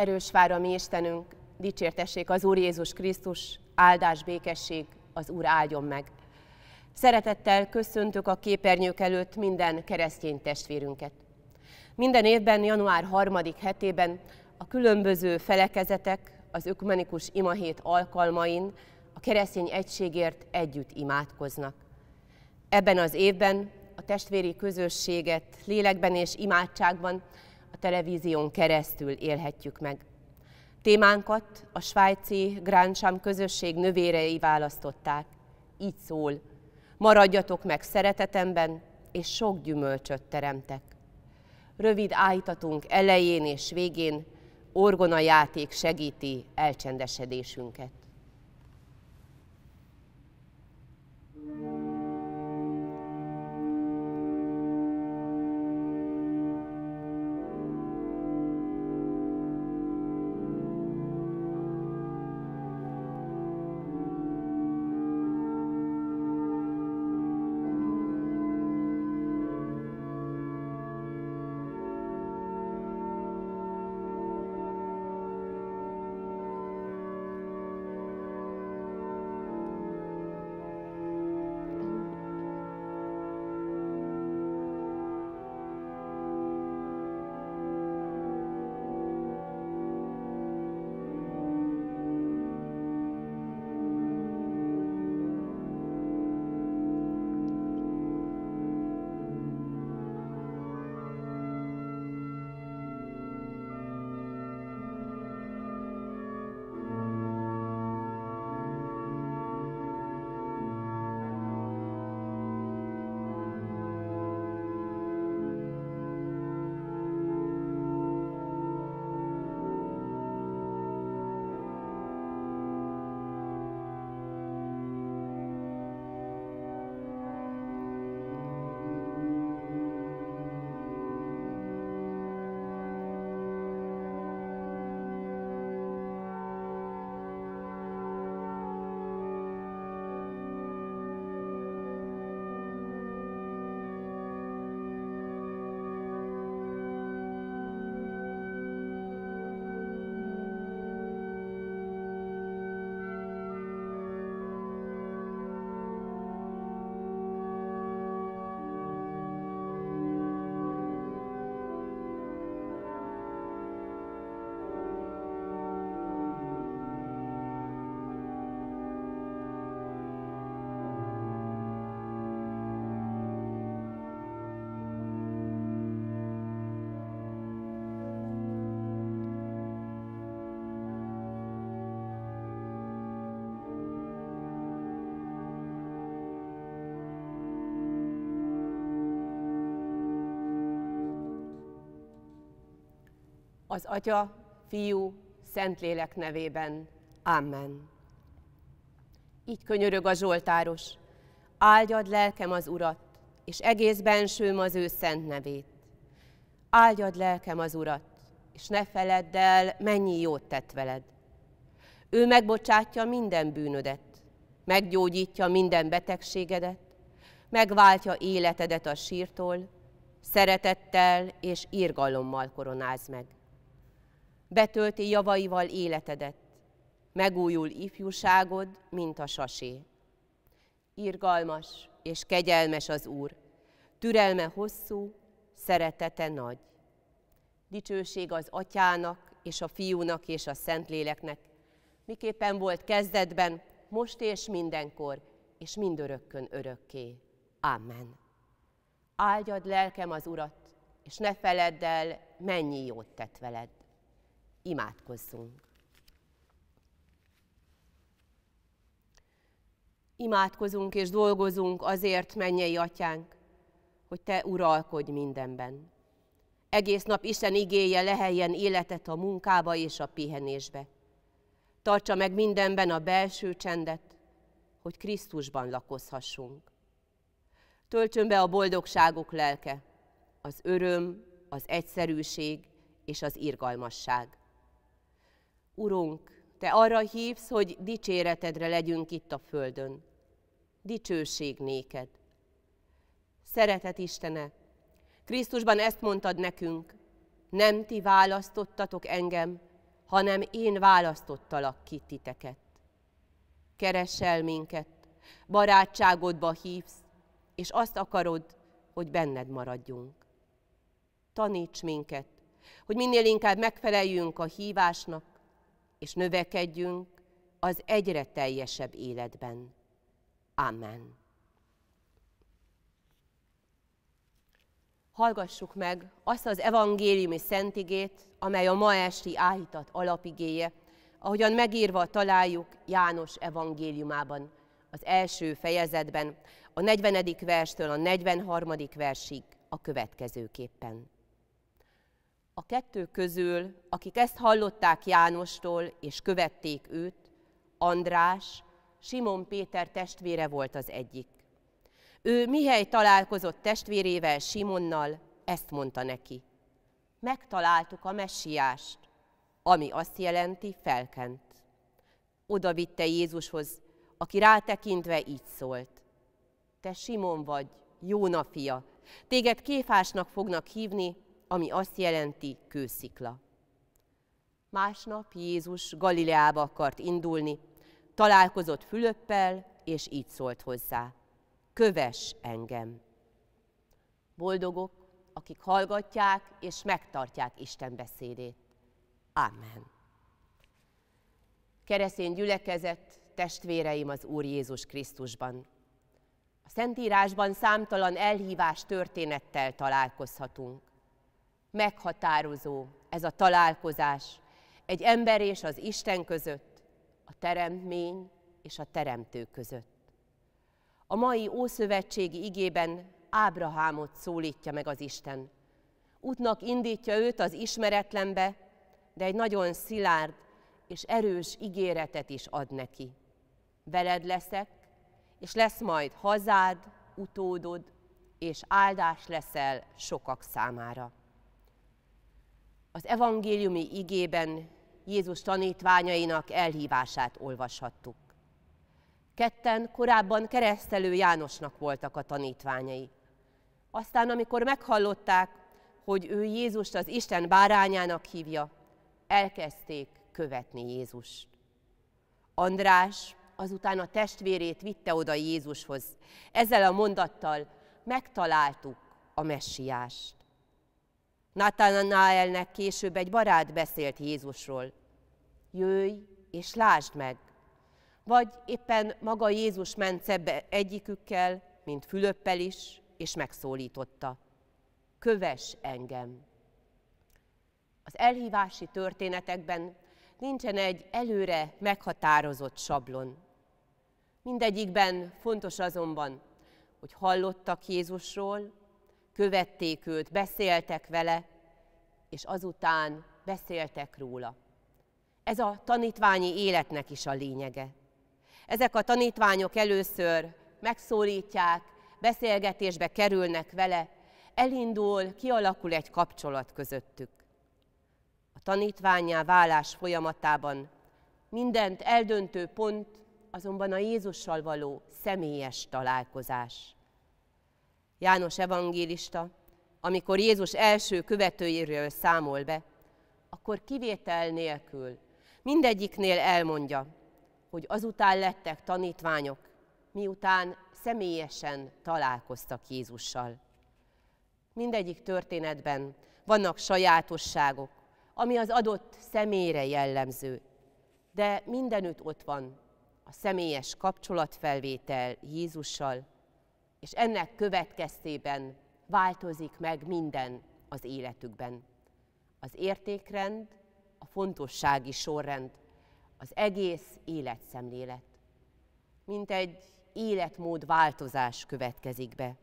Erős vár a mi Istenünk, dicsértessék az Úr Jézus Krisztus, áldás békesség az Úr áldjon meg. Szeretettel köszöntök a képernyők előtt minden keresztény testvérünket. Minden évben, január 3. hetében a különböző felekezetek az ökumenikus imahét alkalmain a keresztény egységért együtt imádkoznak. Ebben az évben a testvéri közösséget lélekben és imádságban a televízión keresztül élhetjük meg. Témánkat a svájci Gráncsám közösség növérei választották. Így szól, maradjatok meg szeretetemben, és sok gyümölcsöt teremtek. Rövid állítatunk elején és végén orgona játék segíti elcsendesedésünket. az Atya, Fiú, Szentlélek nevében. Amen. Így könyörög a Zsoltáros. Áldjad lelkem az Urat, és egész bensőm az ő szent nevét. Áldjad lelkem az Urat, és ne feledd el, mennyi jót tett veled. Ő megbocsátja minden bűnödet, meggyógyítja minden betegségedet, megváltja életedet a sírtól, szeretettel és írgalommal koronáz meg betölti javaival életedet, megújul ifjúságod, mint a sasé. Irgalmas és kegyelmes az Úr, türelme hosszú, szeretete nagy. Dicsőség az atyának, és a fiúnak, és a szentléleknek, miképpen volt kezdetben, most és mindenkor, és mindörökkön örökké. Amen. Áldjad lelkem az Urat, és ne feledd el, mennyi jót tett veled. Imádkozzunk. Imádkozunk és dolgozunk azért, mennyei atyánk, hogy te uralkodj mindenben. Egész nap Isten igéje leheljen életet a munkába és a pihenésbe. Tartsa meg mindenben a belső csendet, hogy Krisztusban lakozhassunk. Töltsön be a boldogságok lelke, az öröm, az egyszerűség és az irgalmasság. Urunk, Te arra hívsz, hogy dicséretedre legyünk itt a földön. Dicsőség néked. Szeretet Istene, Krisztusban ezt mondtad nekünk, nem ti választottatok engem, hanem én választottalak ki titeket. Keresel minket, barátságodba hívsz, és azt akarod, hogy benned maradjunk. Taníts minket, hogy minél inkább megfeleljünk a hívásnak, és növekedjünk az egyre teljesebb életben. Amen. Hallgassuk meg azt az evangéliumi szentigét, amely a ma esti áhítat alapigéje, ahogyan megírva találjuk János evangéliumában, az első fejezetben, a 40. verstől a 43. versig a következőképpen a kettő közül, akik ezt hallották Jánostól és követték őt, András, Simon Péter testvére volt az egyik. Ő mihely találkozott testvérével, Simonnal, ezt mondta neki. Megtaláltuk a messiást, ami azt jelenti felkent. Oda vitte Jézushoz, aki rátekintve így szólt. Te Simon vagy, Jóna fia, téged kéfásnak fognak hívni, ami azt jelenti kőszikla. Másnap Jézus Galileába akart indulni, találkozott Fülöppel, és így szólt hozzá. Köves engem! Boldogok, akik hallgatják és megtartják Isten beszédét. Amen. Keresztény gyülekezet, testvéreim az Úr Jézus Krisztusban. A Szentírásban számtalan elhívás történettel találkozhatunk meghatározó ez a találkozás egy ember és az Isten között, a teremtmény és a teremtő között. A mai Ószövetségi igében Ábrahámot szólítja meg az Isten. Útnak indítja őt az ismeretlenbe, de egy nagyon szilárd és erős ígéretet is ad neki. Veled leszek, és lesz majd hazád, utódod, és áldás leszel sokak számára. Az evangéliumi igében Jézus tanítványainak elhívását olvashattuk. Ketten korábban keresztelő Jánosnak voltak a tanítványai. Aztán, amikor meghallották, hogy ő Jézust az Isten bárányának hívja, elkezdték követni Jézust. András azután a testvérét vitte oda Jézushoz. Ezzel a mondattal megtaláltuk a messiást. Nathanaelnek később egy barát beszélt Jézusról. Jöjj és lásd meg! Vagy éppen maga Jézus ment szebbe egyikükkel, mint Fülöppel is, és megszólította. Köves engem! Az elhívási történetekben nincsen egy előre meghatározott sablon. Mindegyikben fontos azonban, hogy hallottak Jézusról, követték őt, beszéltek vele, és azután beszéltek róla. Ez a tanítványi életnek is a lényege. Ezek a tanítványok először megszólítják, beszélgetésbe kerülnek vele, elindul, kialakul egy kapcsolat közöttük. A tanítványá válás folyamatában mindent eldöntő pont azonban a Jézussal való személyes találkozás. János evangélista, amikor Jézus első követőjéről számol be, akkor kivétel nélkül mindegyiknél elmondja, hogy azután lettek tanítványok, miután személyesen találkoztak Jézussal. Mindegyik történetben vannak sajátosságok, ami az adott személyre jellemző, de mindenütt ott van a személyes kapcsolatfelvétel Jézussal, és ennek következtében változik meg minden az életükben. Az értékrend, a fontossági sorrend, az egész életszemlélet. Mint egy életmód változás következik be.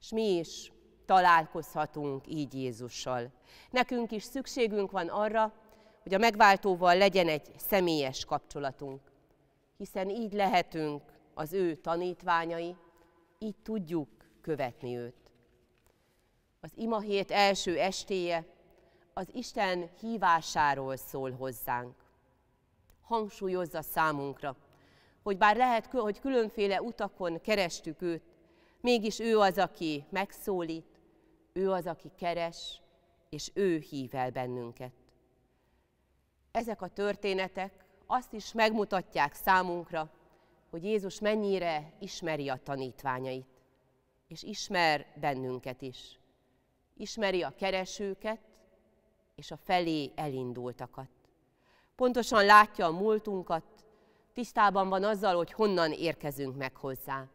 És mi is találkozhatunk így Jézussal. Nekünk is szükségünk van arra, hogy a megváltóval legyen egy személyes kapcsolatunk, hiszen így lehetünk az ő tanítványai, így tudjuk követni őt. Az hét első estéje az Isten hívásáról szól hozzánk. Hangsúlyozza számunkra, hogy bár lehet, hogy különféle utakon kerestük őt, mégis ő az, aki megszólít, ő az, aki keres, és ő hív el bennünket. Ezek a történetek azt is megmutatják számunkra, hogy Jézus mennyire ismeri a tanítványait, és ismer bennünket is. Ismeri a keresőket és a felé elindultakat. Pontosan látja a múltunkat, tisztában van azzal, hogy honnan érkezünk meg hozzá.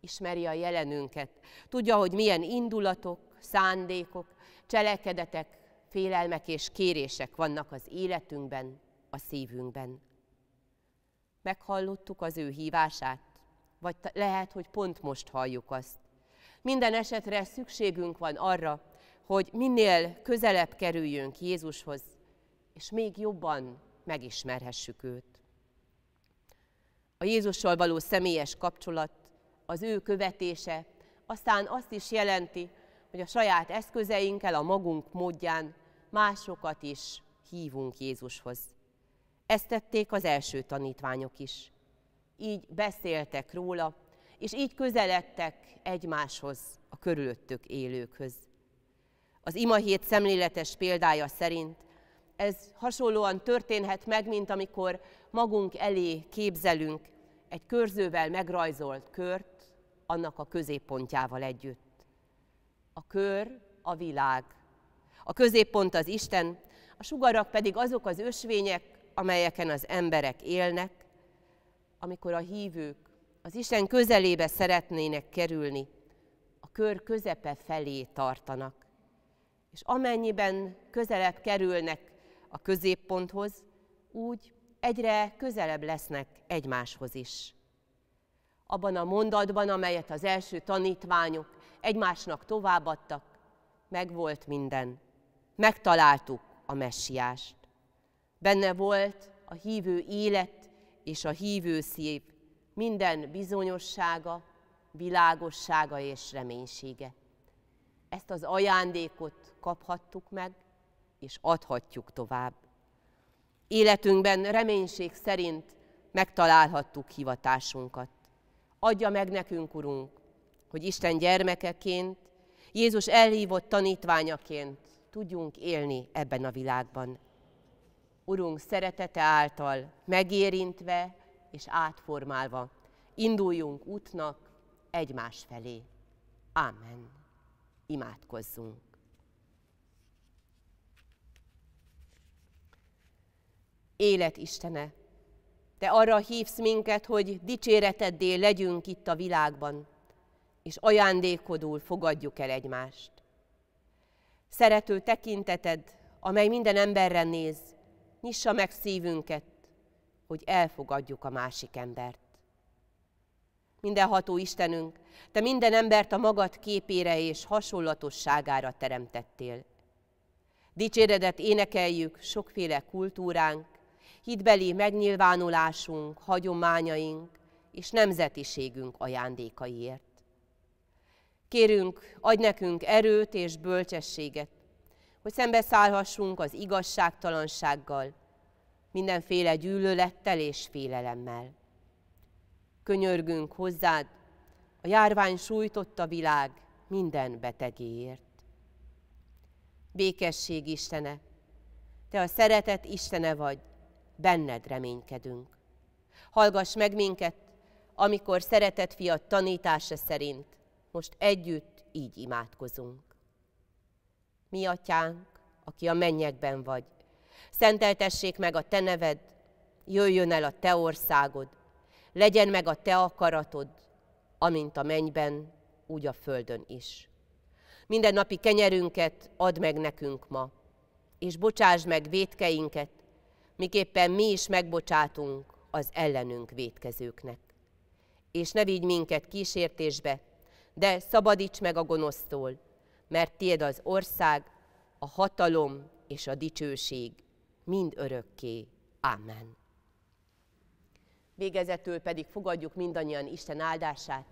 Ismeri a jelenünket, tudja, hogy milyen indulatok, szándékok, cselekedetek, félelmek és kérések vannak az életünkben, a szívünkben. Meghallottuk az ő hívását? Vagy lehet, hogy pont most halljuk azt. Minden esetre szükségünk van arra, hogy minél közelebb kerüljünk Jézushoz, és még jobban megismerhessük őt. A Jézussal való személyes kapcsolat, az ő követése, aztán azt is jelenti, hogy a saját eszközeinkkel, a magunk módján másokat is hívunk Jézushoz. Ezt tették az első tanítványok is. Így beszéltek róla, és így közeledtek egymáshoz, a körülöttük élőkhöz. Az imahét szemléletes példája szerint ez hasonlóan történhet meg, mint amikor magunk elé képzelünk egy körzővel megrajzolt kört, annak a középpontjával együtt. A kör a világ, a középpont az Isten, a sugarak pedig azok az ösvények, amelyeken az emberek élnek, amikor a hívők az Isten közelébe szeretnének kerülni, a kör közepe felé tartanak. És amennyiben közelebb kerülnek a középponthoz, úgy egyre közelebb lesznek egymáshoz is. Abban a mondatban, amelyet az első tanítványok egymásnak továbbadtak, megvolt minden. Megtaláltuk a messiást. Benne volt a hívő élet és a hívő szív, minden bizonyossága, világossága és reménysége. Ezt az ajándékot kaphattuk meg, és adhatjuk tovább. Életünkben reménység szerint megtalálhattuk hivatásunkat. Adja meg nekünk, Urunk, hogy Isten gyermekeként, Jézus elhívott tanítványaként tudjunk élni ebben a világban. Urunk szeretete által megérintve és átformálva induljunk útnak egymás felé. Ámen. Imádkozzunk. Élet Istene, Te arra hívsz minket, hogy dicséreteddé legyünk itt a világban, és ajándékodul fogadjuk el egymást. Szerető tekinteted, amely minden emberre néz, nyissa meg szívünket, hogy elfogadjuk a másik embert. Mindenható Istenünk, Te minden embert a magad képére és hasonlatosságára teremtettél. Dicséredet énekeljük sokféle kultúránk, hitbeli megnyilvánulásunk, hagyományaink és nemzetiségünk ajándékaiért. Kérünk, adj nekünk erőt és bölcsességet, hogy szembeszállhassunk az igazságtalansággal, mindenféle gyűlölettel és félelemmel. Könyörgünk hozzád, a járvány sújtotta világ minden betegéért. Békesség Istene, Te a szeretet Istene vagy, benned reménykedünk. Hallgass meg minket, amikor szeretet fiat tanítása szerint most együtt így imádkozunk mi atyánk, aki a mennyekben vagy. Szenteltessék meg a te neved, jöjjön el a te országod, legyen meg a te akaratod, amint a mennyben, úgy a földön is. Minden napi kenyerünket add meg nekünk ma, és bocsásd meg védkeinket, miképpen mi is megbocsátunk az ellenünk védkezőknek. És ne vigy minket kísértésbe, de szabadíts meg a gonosztól, mert tiéd az ország, a hatalom és a dicsőség mind örökké. Amen. Végezetül pedig fogadjuk mindannyian Isten áldását.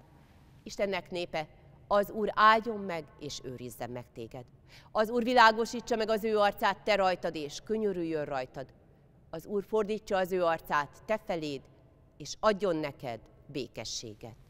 Istennek népe, az Úr áldjon meg és őrizzen meg téged. Az Úr világosítsa meg az ő arcát te rajtad, és könyörüljön rajtad. Az Úr fordítsa az ő arcát te feléd, és adjon neked békességet.